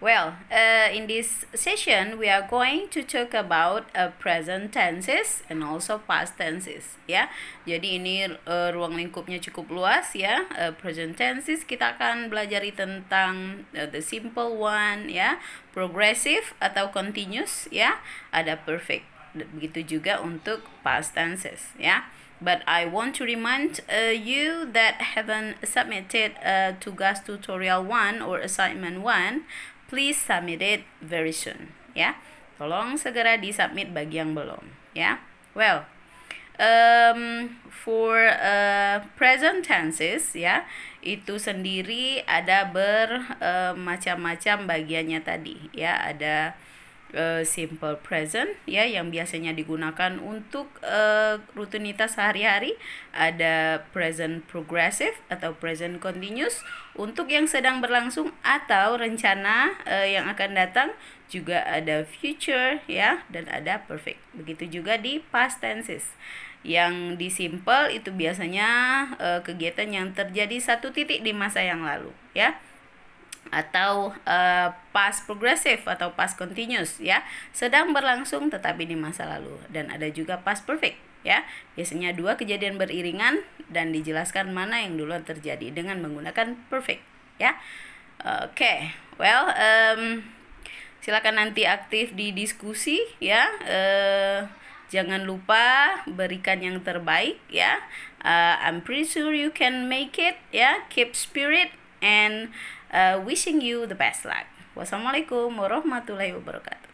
Well, uh, in this session, we are going to talk about uh, present tenses and also past tenses, ya. Jadi ini uh, ruang lingkupnya cukup luas, ya. Uh, present tenses kita akan belajar tentang uh, the simple one, ya, progressive atau continuous, ya. Ada perfect. Begitu juga untuk past tenses, ya. But I want to remind uh, you that haven't submitted uh, to GAS tutorial one or assignment one please submit it very soon ya tolong segera di submit bagi yang belum ya well um, for uh, present tenses ya itu sendiri ada bermacam-macam uh, bagiannya tadi ya ada Eh, simple present ya yang biasanya digunakan untuk uh, rutinitas sehari-hari ada present progressive atau present continuous untuk yang sedang berlangsung atau rencana uh, yang akan datang juga ada future ya dan ada perfect begitu juga di past tenses yang di simple itu biasanya uh, kegiatan yang terjadi satu titik di masa yang lalu ya atau uh, eh, past progressive atau past continuous ya sedang berlangsung tetapi di masa lalu dan ada juga past perfect ya biasanya dua kejadian beriringan dan dijelaskan mana yang duluan terjadi dengan menggunakan perfect ya oke okay. well um, silakan nanti aktif di diskusi ya uh, jangan lupa berikan yang terbaik ya uh, I'm pretty sure you can make it ya keep spirit and Eh, wishing you the best luck. Wassalamualaikum warahmatullahi wabarakatuh.